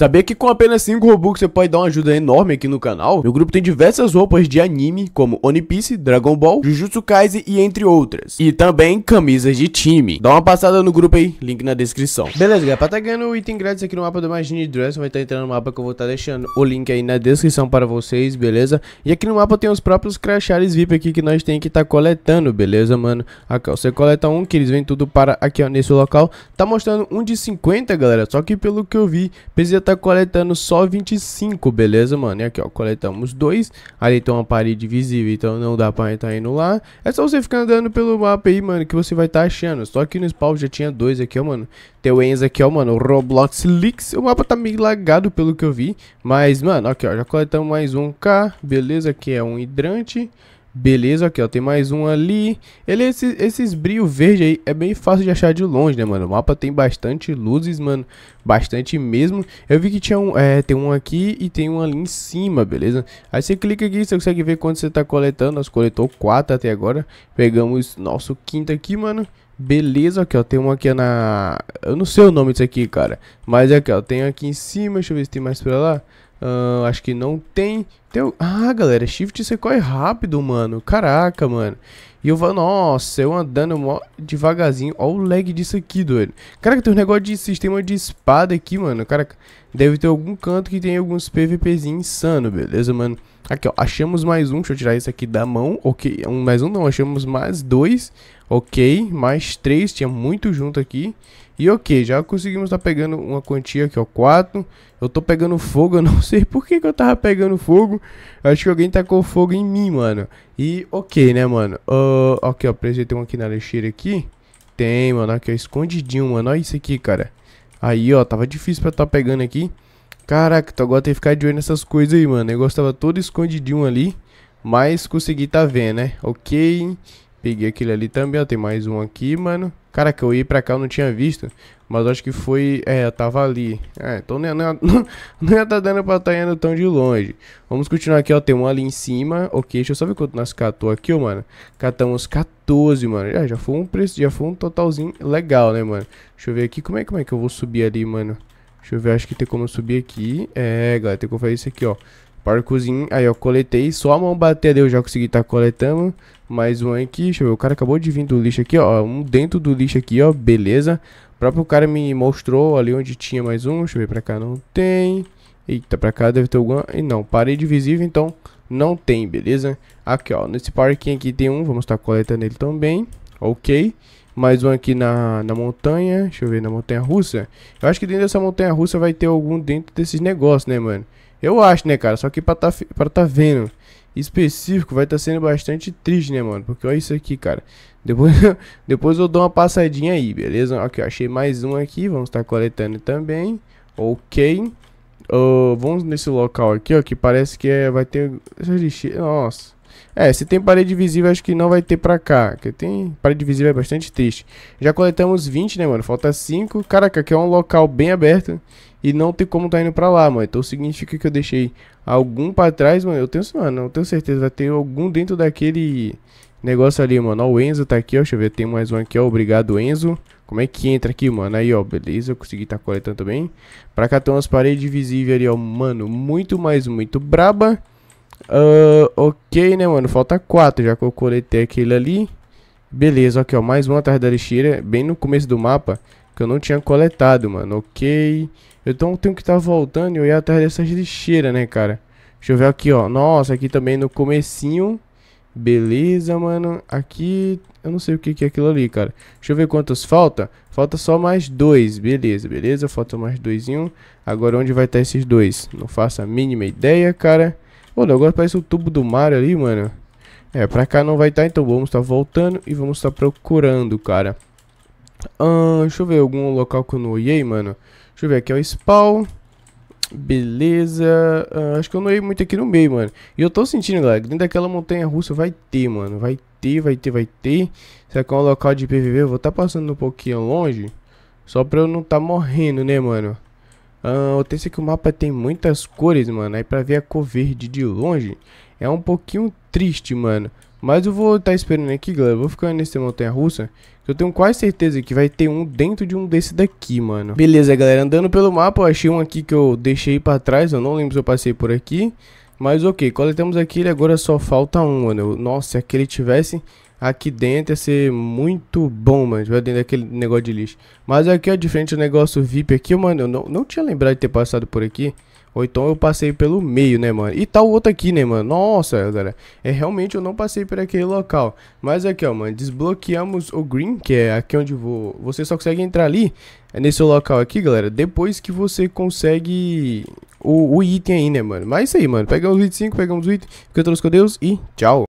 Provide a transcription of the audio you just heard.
Saber que com apenas 5 Robux você pode dar uma ajuda enorme aqui no canal? Meu grupo tem diversas roupas de anime, como One Piece, Dragon Ball, Jujutsu Kaisen e entre outras. E também camisas de time. Dá uma passada no grupo aí, link na descrição. Beleza, galera, pra tá ganhando item grátis aqui no mapa do Imagine Dress, vai estar tá entrando no mapa que eu vou estar tá deixando o link aí na descrição para vocês, beleza? E aqui no mapa tem os próprios crachares VIP aqui que nós tem que estar tá coletando, beleza, mano? Aqui, ó, você coleta um, que eles vêm tudo para aqui, ó, nesse local. Tá mostrando um de 50, galera, só que pelo que eu vi, precisa estar tá tá coletando só 25, beleza, mano? E aqui, ó, coletamos dois. Ali tem uma parede visível, então não dá pra entrar indo lá. É só você ficar andando pelo mapa aí, mano, que você vai estar tá achando. Só que no spawn já tinha dois aqui, ó, mano. Tem o Enzo aqui, ó, mano, Roblox Leaks. O mapa tá meio lagado pelo que eu vi. Mas, mano, aqui, ó, já coletamos mais um K. Beleza, aqui é um hidrante. Beleza, aqui ó, tem mais um ali. Ele, esses, esses brilho verde aí é bem fácil de achar de longe, né, mano? O mapa tem bastante luzes, mano, bastante mesmo. Eu vi que tinha um, é, tem um aqui e tem um ali em cima, beleza? Aí você clica aqui, você consegue ver quando você tá coletando. Nós coletou quatro até agora, pegamos nosso quinto aqui, mano. Beleza, aqui ó, tem um aqui na... Eu não sei o nome disso aqui, cara. Mas é aqui ó, tem aqui em cima, deixa eu ver se tem mais pra lá. Uh, acho que não tem ah, galera, shift você corre rápido, mano. Caraca, mano. E eu vou, nossa, eu andando devagarzinho. Olha o lag disso aqui, doido. Caraca, tem um negócio de sistema de espada aqui, mano. Caraca, deve ter algum canto que tem alguns PVPzinhos insano, beleza, mano? Aqui, ó, achamos mais um. Deixa eu tirar isso aqui da mão. Ok, um, mais um não, achamos mais dois. Ok, mais três. Tinha muito junto aqui. E ok, já conseguimos estar tá pegando uma quantia aqui, ó, quatro. Eu tô pegando fogo, eu não sei por que, que eu tava pegando fogo. Acho que alguém tacou fogo em mim, mano. E ok, né, mano? Uh, ok, ó, precisei um aqui na lixeira aqui. Tem, mano, aqui, ó, escondidinho, mano. Olha isso aqui, cara. Aí, ó, tava difícil pra tá pegando aqui. Caraca, tu agora tem que ficar de olho nessas coisas aí, mano. Eu gostava todo escondidinho ali, mas consegui tá vendo, né? Ok. Peguei aquele ali também, ó. Tem mais um aqui, mano. Cara que eu ia pra cá, eu não tinha visto. Mas acho que foi... É, tava ali. É, então não ia, não, ia, não ia tá dando pra tá indo tão de longe. Vamos continuar aqui, ó. Tem um ali em cima. Ok, deixa eu só ver quanto nós catou aqui, ó, mano. Catamos 14, mano. Já, é, já foi um preço, já foi um totalzinho legal, né, mano? Deixa eu ver aqui. Como é, como é que eu vou subir ali, mano? Deixa eu ver, acho que tem como subir aqui. É, galera, tem que fazer isso aqui, ó. Parcozinho. Aí eu coletei, só a mão bater eu já consegui estar tá coletando. Mais um aqui, deixa eu ver, o cara acabou de vir do lixo aqui, ó. Um dentro do lixo aqui, ó, beleza. O próprio cara me mostrou ali onde tinha mais um. Deixa eu ver pra cá, não tem. Eita, pra cá deve ter alguma... E não, parede visível, então não tem, beleza? Aqui, ó, nesse parquinho aqui tem um, vamos estar tá coletando ele também. Ok. Mais um aqui na, na montanha, deixa eu ver, na montanha russa. Eu acho que dentro dessa montanha russa vai ter algum dentro desses negócios, né, mano? Eu acho, né, cara? Só que pra tá, pra tá vendo específico vai estar tá sendo bastante triste, né, mano? Porque olha isso aqui, cara. Depois, depois eu dou uma passadinha aí, beleza? Aqui, achei mais um aqui. Vamos estar tá coletando também. Ok. Uh, vamos nesse local aqui, ó, que parece que é, vai ter... Nossa. É, se tem parede visível, acho que não vai ter pra cá. Que tem parede visível é bastante triste. Já coletamos 20, né, mano? Falta 5. Caraca, aqui é um local bem aberto. E não tem como tá indo pra lá, mano. Então significa que eu deixei algum pra trás, mano. Eu tenho, mano, não tenho certeza. Vai ter algum dentro daquele negócio ali, mano. Ó, o Enzo tá aqui, ó. Deixa eu ver. Tem mais um aqui, ó. Obrigado, Enzo. Como é que entra aqui, mano? Aí, ó, beleza, eu consegui tá coletando também. Pra cá tem umas paredes visíveis ali, ó, mano, muito mais, muito braba. Uh, ok, né, mano? Falta quatro, já que eu coletei aquele ali. Beleza, aqui, ó, mais uma atrás da lixeira, bem no começo do mapa, que eu não tinha coletado, mano. Ok. Então eu tenho que estar tá voltando e eu ia atrás dessas lixeiras, né, cara? Deixa eu ver aqui, ó. Nossa, aqui também no comecinho. Beleza, mano. Aqui, eu não sei o que, que é aquilo ali, cara. Deixa eu ver quantos falta. Falta só mais dois. Beleza, beleza. Falta mais doisinho. Agora, onde vai estar tá esses dois? Não faço a mínima ideia, cara. Olha, agora parece o tubo do mar ali, mano. É, pra cá não vai estar, tá, então vamos estar tá voltando e vamos estar tá procurando, cara. Ah, deixa eu ver algum local que eu não olhei, mano. Deixa eu ver, aqui é o spawn. Beleza. Ah, acho que eu não errei muito aqui no meio, mano. E eu tô sentindo, galera, dentro daquela montanha russa vai ter, mano. Vai ter, vai ter, vai ter. Será que é um local de PVV? Eu vou estar tá passando um pouquinho longe. Só pra eu não tá morrendo, né, mano? Ah, eu tenho que o mapa tem muitas cores, mano. Aí pra ver a cor verde de longe é um pouquinho triste, mano. Mas eu vou estar tá esperando aqui, galera. Vou ficar nesse montanha-russa. Que eu tenho quase certeza que vai ter um dentro de um desse daqui, mano. Beleza, galera. Andando pelo mapa, eu achei um aqui que eu deixei pra trás. Eu não lembro se eu passei por aqui. Mas ok, coletamos aquele. Agora só falta um, mano. Eu, nossa, se aquele tivesse... Aqui dentro ia ser muito bom, mano. Vai dentro daquele negócio de lixo. Mas aqui, ó, de frente o negócio VIP aqui, mano, eu não, não tinha lembrado de ter passado por aqui. Ou então eu passei pelo meio, né, mano? E tá o outro aqui, né, mano? Nossa, galera. É, realmente eu não passei por aquele local. Mas aqui, ó, mano. Desbloqueamos o green, que é aqui onde vou... Você só consegue entrar ali, é nesse local aqui, galera. Depois que você consegue o, o item aí, né, mano? Mas é isso aí, mano. Pegamos os 25, pegamos o item. Fica todos com Deus e tchau.